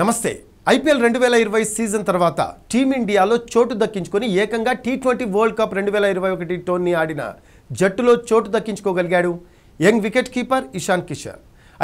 నమస్తే ఐపీఎల్ రెండు వేల ఇరవై సీజన్ తర్వాత టీమిండియాలో చోటు దక్కించుకొని ఏకంగా టీ ట్వంటీ వరల్డ్ కప్ రెండు వేల ఇరవై ఒకటి టోర్నీ ఆడిన జట్టులో చోటు దక్కించుకోగలిగాడు young wicketkeeper Ishan Kishan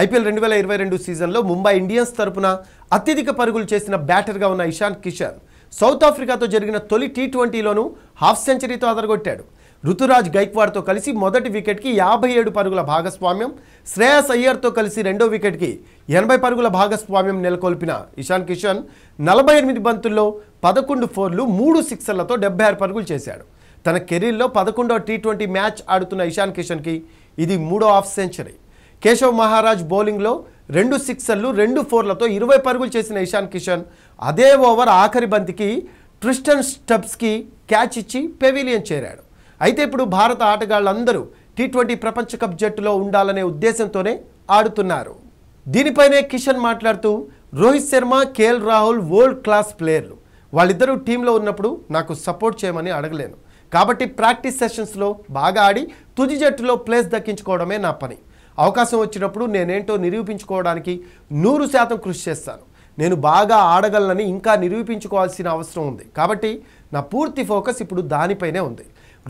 IPL రెండు వేల ఇరవై రెండు సీజన్లో ముంబై ఇండియన్స్ తరపున అత్యధిక పరుగులు చేసిన బ్యాటర్గా ఉన్న ఇషాన్ కిషన్ సౌత్ ఆఫ్రికాతో జరిగిన తొలి టీ ట్వంటీలోనూ హాఫ్ సెంచరీతో అదరగొట్టాడు రుతురాజ్ గైక్వాడ్తో కలిసి మొదటి వికెట్కి యాభై ఏడు పరుగుల భాగస్వామ్యం శ్రేయస్ అయ్యర్తో కలిసి రెండో వికెట్కి ఎనభై పరుగుల భాగస్వామ్యం నెలకొల్పిన ఇషాన్ కిషన్ నలభై ఎనిమిది బంతుల్లో పదకొండు ఫోర్లు మూడు సిక్సర్లతో డెబ్బై ఆరు పరుగులు చేశాడు తన కెరీర్లో పదకొండో టీ ట్వంటీ మ్యాచ్ ఆడుతున్న ఇషాన్ కిషన్కి ఇది మూడో హాఫ్ సెంచరీ కేశవ్ మహారాజ్ బౌలింగ్లో రెండు సిక్సర్లు రెండు ఫోర్లతో ఇరవై పరుగులు చేసిన ఇషాన్ కిషన్ అదే ఓవర్ ఆఖరి బంతికి ట్రిస్టన్ స్టబ్స్కి క్యాచ్ ఇచ్చి పెవిలియన్ చేరాడు అయితే ఇప్పుడు భారత ఆటగాళ్ళందరూ టీ ట్వంటీ ప్రపంచ కప్ జట్టులో ఉండాలనే ఉద్దేశంతోనే ఆడుతున్నారు దీనిపైనే కిషన్ మాట్లాడుతూ Rohit Sharma KL Rahul world class ప్లేయర్లు వాళ్ళిద్దరూ టీంలో ఉన్నప్పుడు నాకు సపోర్ట్ చేయమని అడగలేను కాబట్టి ప్రాక్టీస్ సెషన్స్లో బాగా ఆడి తుది జట్టులో ప్లేస్ దక్కించుకోవడమే నా పని అవకాశం వచ్చినప్పుడు నేనేంటో నిరూపించుకోవడానికి నూరు శాతం కృషి చేస్తాను నేను బాగా ఆడగలనని ఇంకా నిరూపించుకోవాల్సిన అవసరం ఉంది కాబట్టి నా పూర్తి ఫోకస్ ఇప్పుడు దానిపైనే ఉంది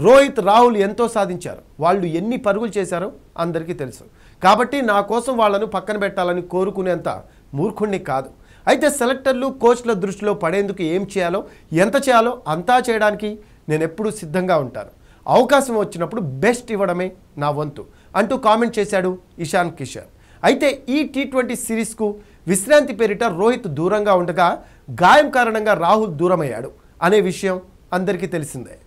రోహిత్ రాహుల్ ఎంతో సాధించారు వాళ్ళు ఎన్ని పరుగులు చేశారో అందరికీ తెలుసు కాబట్టి నా కోసం వాళ్ళను పక్కన పెట్టాలని కోరుకునేంత మూర్ఖుణ్ణి కాదు అయితే సెలెక్టర్లు కోచ్ల దృష్టిలో పడేందుకు ఏం చేయాలో ఎంత చేయాలో అంతా చేయడానికి నేను ఎప్పుడూ సిద్ధంగా ఉంటాను అవకాశం వచ్చినప్పుడు బెస్ట్ ఇవ్వడమే నా వంతు అంటూ కామెంట్ చేశాడు ఇషాన్ కిషన్ అయితే ఈ టీ ట్వంటీ సిరీస్కు విశ్రాంతి పేరిట రోహిత్ దూరంగా ఉండగా గాయం కారణంగా రాహుల్ దూరమయ్యాడు అనే విషయం అందరికీ తెలిసిందే